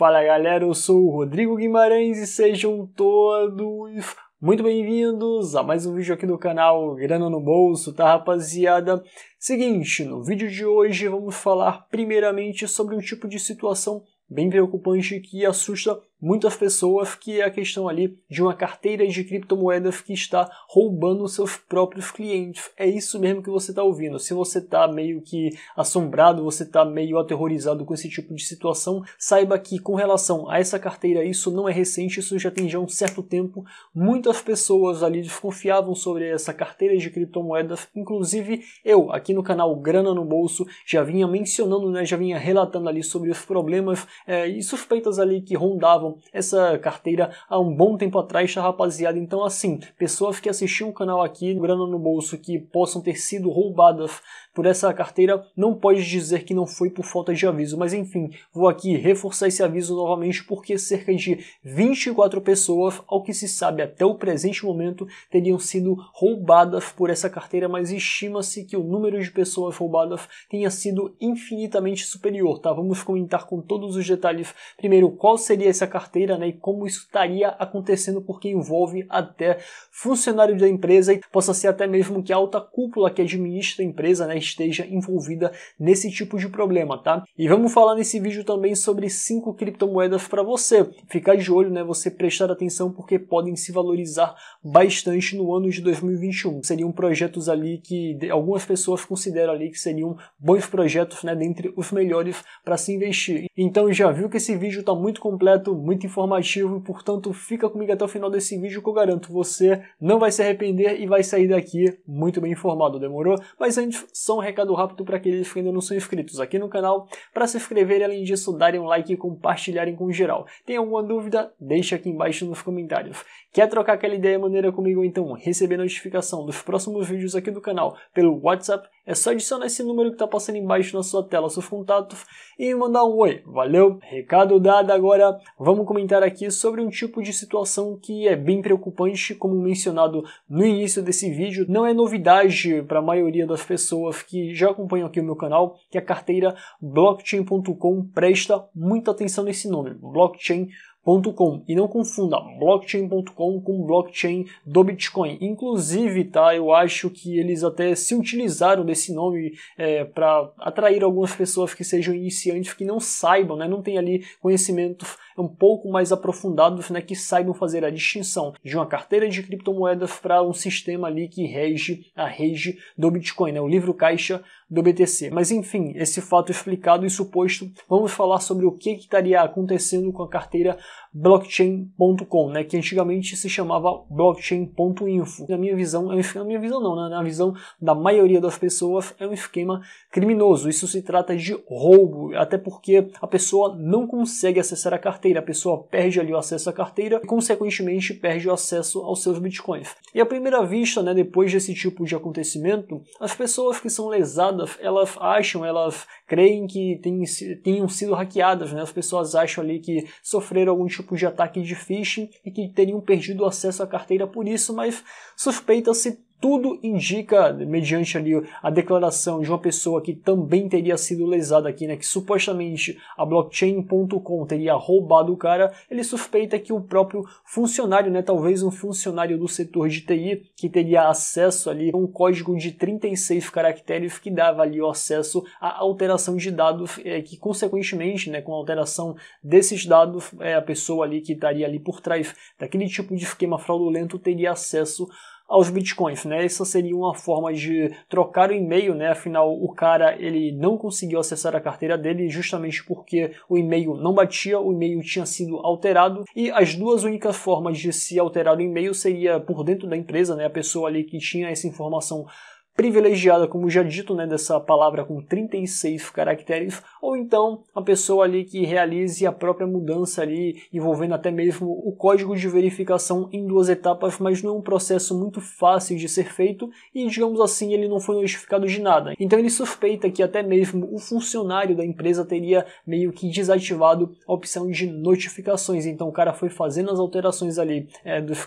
Fala galera, eu sou o Rodrigo Guimarães e sejam todos muito bem-vindos a mais um vídeo aqui do canal Grana no Bolso, tá rapaziada? Seguinte, no vídeo de hoje vamos falar primeiramente sobre um tipo de situação bem preocupante que assusta muitas pessoas que é a questão ali de uma carteira de criptomoedas que está roubando seus próprios clientes. É isso mesmo que você está ouvindo. Se você está meio que assombrado, você está meio aterrorizado com esse tipo de situação, saiba que com relação a essa carteira, isso não é recente, isso já tem já um certo tempo. Muitas pessoas ali desconfiavam sobre essa carteira de criptomoedas, inclusive eu, aqui no canal Grana no Bolso, já vinha mencionando, né, já vinha relatando ali sobre os problemas é, e suspeitas ali que rondavam essa carteira há um bom tempo atrás, tá, rapaziada? Então, assim, pessoas que assistiam o canal aqui, grana no bolso, que possam ter sido roubadas por essa carteira, não pode dizer que não foi por falta de aviso. Mas, enfim, vou aqui reforçar esse aviso novamente, porque cerca de 24 pessoas, ao que se sabe até o presente momento, teriam sido roubadas por essa carteira, mas estima-se que o número de pessoas roubadas tenha sido infinitamente superior, tá? Vamos comentar com todos os detalhes. Primeiro, qual seria essa carteira? carteira né, e como isso estaria acontecendo, porque envolve até funcionários da empresa e possa ser até mesmo que a alta cúpula que administra a empresa né, esteja envolvida nesse tipo de problema, tá? E vamos falar nesse vídeo também sobre cinco criptomoedas para você ficar de olho, né, você prestar atenção porque podem se valorizar bastante no ano de 2021. Seriam projetos ali que algumas pessoas consideram ali que seriam bons projetos, né, dentre os melhores para se investir. Então já viu que esse vídeo está muito completo, muito informativo, portanto fica comigo até o final desse vídeo que eu garanto você não vai se arrepender e vai sair daqui muito bem informado, demorou? Mas antes, só um recado rápido para aqueles que ainda não são inscritos aqui no canal, para se inscreverem, além disso, darem um like e compartilharem com geral. Tem alguma dúvida? Deixa aqui embaixo nos comentários. Quer trocar aquela ideia maneira comigo então? Receber notificação dos próximos vídeos aqui do canal pelo WhatsApp? É só adicionar esse número que está passando embaixo na sua tela, seu contato, e mandar um oi. Valeu? Recado dado agora. Vamos comentar aqui sobre um tipo de situação que é bem preocupante, como mencionado no início desse vídeo. Não é novidade para a maioria das pessoas que já acompanham aqui o meu canal que a carteira blockchain.com presta muita atenção nesse nome, blockchain.com com E não confunda blockchain.com com blockchain do Bitcoin. Inclusive, tá, eu acho que eles até se utilizaram desse nome é, para atrair algumas pessoas que sejam iniciantes, que não saibam, né, não tem ali conhecimento um pouco mais aprofundado, né, que saibam fazer a distinção de uma carteira de criptomoedas para um sistema ali que rege a rede do Bitcoin, né, o livro caixa do BTC. Mas enfim, esse fato explicado e suposto, vamos falar sobre o que, que estaria acontecendo com a carteira blockchain.com, né, que antigamente se chamava blockchain.info. Na minha visão, é um, na minha visão não, né, na visão da maioria das pessoas é um esquema criminoso. Isso se trata de roubo, até porque a pessoa não consegue acessar a carteira, a pessoa perde ali o acesso à carteira e consequentemente perde o acesso aos seus bitcoins. E à primeira vista, né, depois desse tipo de acontecimento, as pessoas que são lesadas, elas acham, elas creem que tenham sido hackeadas, né? As pessoas acham ali que sofreram algum tipo de ataque de phishing e que teriam perdido acesso à carteira por isso, mas suspeita-se tudo indica, mediante ali a declaração de uma pessoa que também teria sido lesada aqui, né, que supostamente a blockchain.com teria roubado o cara, ele suspeita que o próprio funcionário, né, talvez um funcionário do setor de TI, que teria acesso ali a um código de 36 caracteres que dava ali o acesso à alteração de dados, é, que consequentemente, né, com a alteração desses dados, é, a pessoa ali que estaria ali por trás daquele tipo de esquema fraudulento teria acesso aos bitcoins, né? Isso seria uma forma de trocar o e-mail, né? Afinal, o cara ele não conseguiu acessar a carteira dele justamente porque o e-mail não batia, o e-mail tinha sido alterado e as duas únicas formas de se alterar o e-mail seria por dentro da empresa, né? A pessoa ali que tinha essa informação privilegiada, como já dito, né, dessa palavra com 36 caracteres, ou então a pessoa ali que realize a própria mudança ali, envolvendo até mesmo o código de verificação em duas etapas, mas não é um processo muito fácil de ser feito e, digamos assim, ele não foi notificado de nada. Então ele suspeita que até mesmo o funcionário da empresa teria meio que desativado a opção de notificações, então o cara foi fazendo as alterações ali é, dos,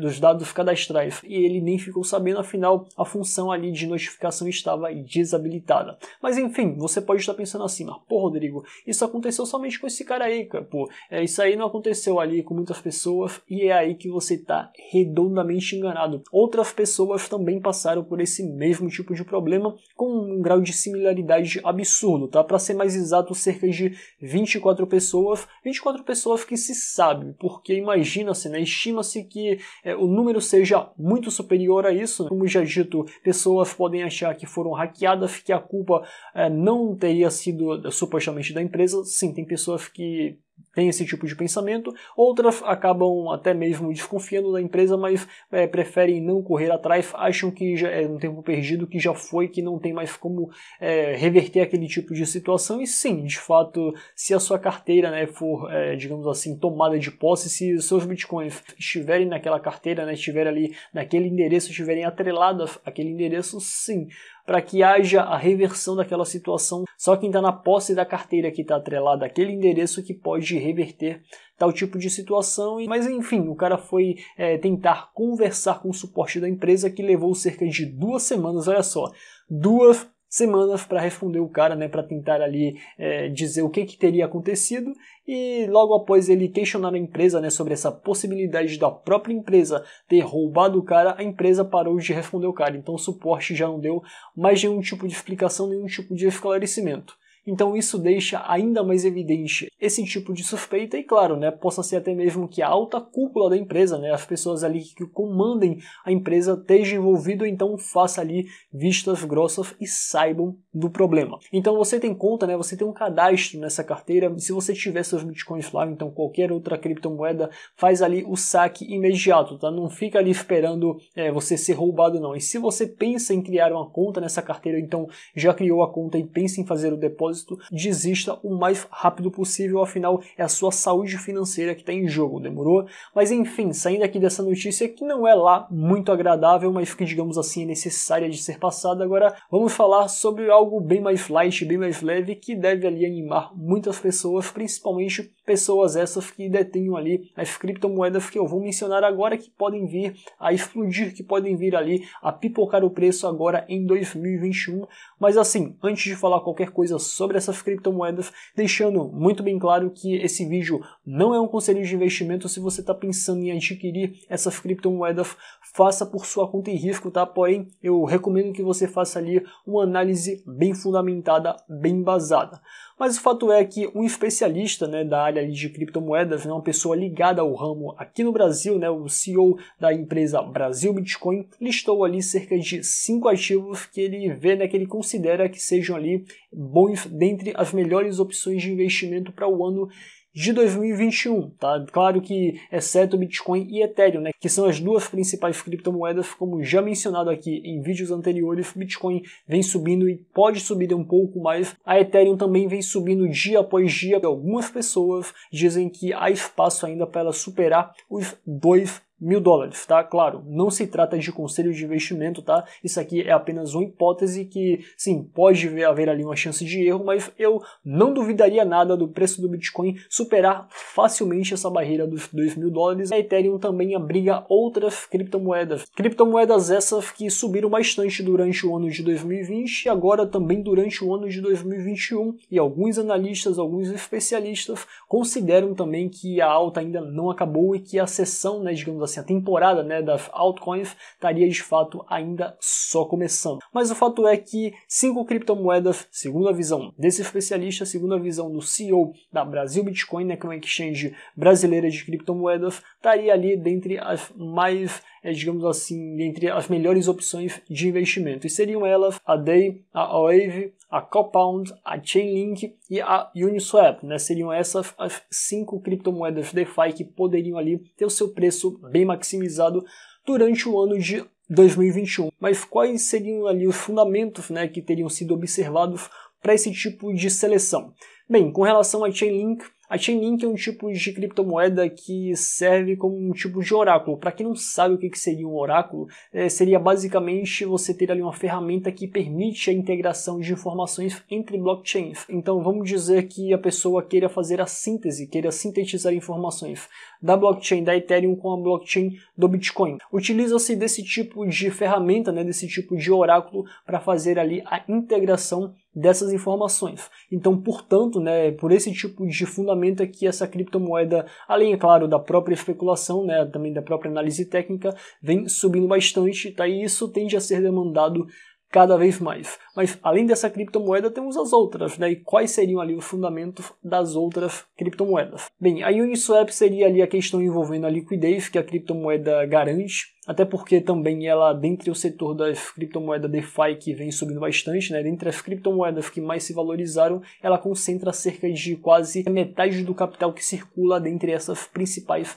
dos dados cadastrais e ele nem ficou sabendo, afinal, a função ali ícone de notificação estava desabilitada. Mas enfim, você pode estar pensando assim, mas pô, Rodrigo, isso aconteceu somente com esse cara aí, cara. Pô, é, isso aí não aconteceu ali com muitas pessoas e é aí que você está redondamente enganado. Outras pessoas também passaram por esse mesmo tipo de problema com um grau de similaridade absurdo, tá? Para ser mais exato, cerca de 24 pessoas, 24 pessoas que se sabe, porque imagina-se, assim, né? Estima-se que é, o número seja muito superior a isso, né? como já dito, pessoas pessoas podem achar que foram hackeadas, que a culpa é, não teria sido supostamente da empresa. Sim, tem pessoas que tem esse tipo de pensamento, outras acabam até mesmo desconfiando da empresa, mas é, preferem não correr atrás, acham que já é um tempo perdido, que já foi, que não tem mais como é, reverter aquele tipo de situação. E sim, de fato, se a sua carteira né, for, é, digamos assim, tomada de posse, se os seus bitcoins estiverem naquela carteira, né, estiverem ali naquele endereço, estiverem atreladas àquele endereço, sim, para que haja a reversão daquela situação. Só quem está na posse da carteira que está atrelada àquele endereço que pode reverter tal tipo de situação. Mas enfim, o cara foi é, tentar conversar com o suporte da empresa que levou cerca de duas semanas, olha só, duas semanas para responder o cara, né, para tentar ali é, dizer o que, que teria acontecido e logo após ele questionar a empresa, né, sobre essa possibilidade da própria empresa ter roubado o cara, a empresa parou de responder o cara. Então o suporte já não deu mais nenhum tipo de explicação, nenhum tipo de esclarecimento. Então isso deixa ainda mais evidente esse tipo de suspeita e claro, né, possa ser até mesmo que a alta cúpula da empresa, né, as pessoas ali que comandem a empresa esteja envolvido, então faça ali vistas grossas e saibam do problema. Então você tem conta, né, você tem um cadastro nessa carteira, se você tiver seus bitcoins lá, então qualquer outra criptomoeda, faz ali o saque imediato, tá? Não fica ali esperando é, você ser roubado não. E se você pensa em criar uma conta nessa carteira, então já criou a conta e pensa em fazer o depósito propósito, desista o mais rápido possível, afinal é a sua saúde financeira que está em jogo, demorou? Mas enfim, saindo aqui dessa notícia que não é lá muito agradável, mas que digamos assim é necessária de ser passada, agora vamos falar sobre algo bem mais light, bem mais leve, que deve ali animar muitas pessoas, principalmente pessoas essas que detenham ali as criptomoedas que eu vou mencionar agora que podem vir a explodir, que podem vir ali a pipocar o preço agora em 2021. Mas assim, antes de falar qualquer coisa sobre essas criptomoedas, deixando muito bem claro que esse vídeo não é um conselho de investimento. Se você está pensando em adquirir essas criptomoedas, faça por sua conta e risco, tá? Porém, eu recomendo que você faça ali uma análise bem fundamentada, bem basada. Mas o fato é que um especialista né, da área de criptomoedas, né, uma pessoa ligada ao ramo aqui no Brasil, né, o CEO da empresa Brasil Bitcoin, listou ali cerca de cinco ativos que ele vê, né, que ele considera que sejam ali bons dentre as melhores opções de investimento para o ano de 2021, tá? Claro que exceto é Bitcoin e Ethereum, né, que são as duas principais criptomoedas, como já mencionado aqui em vídeos anteriores, Bitcoin vem subindo e pode subir um pouco mais. A Ethereum também vem subindo dia após dia. Algumas pessoas dizem que há espaço ainda para ela superar os 2 mil dólares, tá? Claro, não se trata de conselho de investimento, tá? Isso aqui é apenas uma hipótese que, sim, pode haver ali uma chance de erro, mas eu não duvidaria nada do preço do Bitcoin superar facilmente essa barreira dos dois mil dólares. A Ethereum também abriga outras criptomoedas. Criptomoedas essas que subiram bastante durante o ano de 2020 e agora também durante o ano de 2021 e alguns analistas, alguns especialistas consideram também que a alta ainda não acabou e que a sessão, né, digamos assim, assim, a temporada né, da altcoins estaria de fato ainda só começando. Mas o fato é que cinco criptomoedas, segundo a visão desse especialista, segundo a visão do CEO da Brasil Bitcoin, né, que é uma exchange brasileira de criptomoedas, estaria ali dentre as mais é, digamos assim, entre as melhores opções de investimento. E seriam elas a Day, a Wave, a Compound, a Chainlink e a Uniswap. Né? Seriam essas as cinco criptomoedas DeFi que poderiam ali ter o seu preço bem maximizado durante o ano de 2021. Mas quais seriam ali os fundamentos né, que teriam sido observados para esse tipo de seleção? Bem, com relação a Chainlink, a Chainlink é um tipo de criptomoeda que serve como um tipo de oráculo. Para quem não sabe o que seria um oráculo, é, seria basicamente você ter ali uma ferramenta que permite a integração de informações entre blockchains. Então vamos dizer que a pessoa queira fazer a síntese, queira sintetizar informações da blockchain da Ethereum com a blockchain do Bitcoin. Utiliza-se desse tipo de ferramenta, né, desse tipo de oráculo para fazer ali a integração dessas informações. Então, portanto, né, por esse tipo de fundamento é que essa criptomoeda, além, é claro, da própria especulação, né, também da própria análise técnica, vem subindo bastante, tá? e isso tende a ser demandado cada vez mais. Mas além dessa criptomoeda, temos as outras, né? E quais seriam ali os fundamentos das outras criptomoedas? Bem, a Uniswap seria ali a questão envolvendo a liquidez que a criptomoeda garante, até porque também ela, dentre o setor das criptomoedas DeFi, que vem subindo bastante, né? Dentre as criptomoedas que mais se valorizaram, ela concentra cerca de quase metade do capital que circula dentre essas principais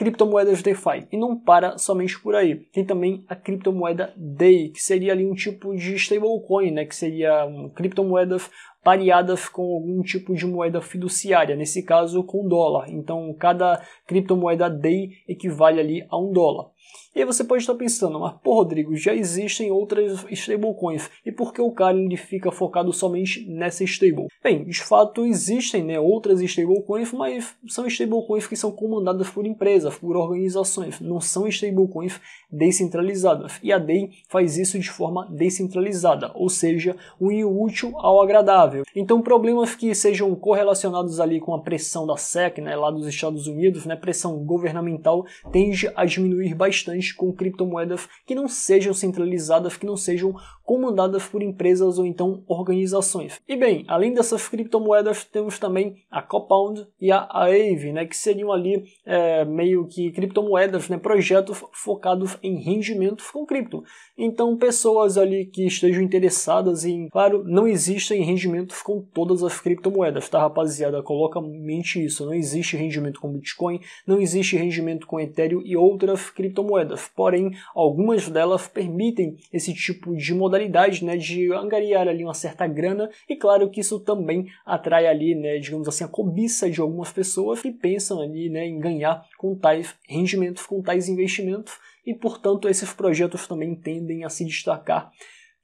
criptomoedas DeFi. E não para somente por aí. Tem também a criptomoeda day que seria ali um tipo de stablecoin, né, que seria um, criptomoedas pareadas com algum tipo de moeda fiduciária, nesse caso com dólar. Então, cada criptomoeda day equivale ali a um dólar. E aí você pode estar pensando, mas pô, Rodrigo, já existem outras stablecoins, e por que o Cardano fica focado somente nessa stable? Bem, de fato existem né, outras stablecoins, mas são stablecoins que são comandadas por empresas, por organizações, não são stablecoins descentralizadas. E a DEI faz isso de forma descentralizada, ou seja, o inútil ao agradável. Então problemas que sejam correlacionados ali com a pressão da SEC, né, lá dos Estados Unidos, né, pressão governamental, tende a diminuir bastante bastante com criptomoedas que não sejam centralizadas, que não sejam comandadas por empresas ou então organizações. E bem, além dessas criptomoedas, temos também a Compound e a Aave, né, que seriam ali é, meio que criptomoedas, né, projetos focados em rendimentos com cripto. Então, pessoas ali que estejam interessadas em, claro, não existem rendimentos com todas as criptomoedas, tá, rapaziada? Coloca mente isso. Não existe rendimento com Bitcoin, não existe rendimento com Ethereum e outras criptomoedas criptomoedas, porém algumas delas permitem esse tipo de modalidade né, de angariar ali uma certa grana e claro que isso também atrai ali, né, digamos assim, a cobiça de algumas pessoas que pensam ali né, em ganhar com tais rendimentos, com tais investimentos e portanto esses projetos também tendem a se destacar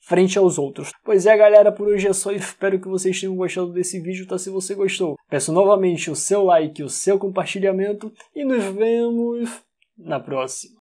frente aos outros. Pois é, galera, por hoje é só. Espero que vocês tenham gostado desse vídeo, tá? Se você gostou, peço novamente o seu like, o seu compartilhamento e nos vemos na próxima.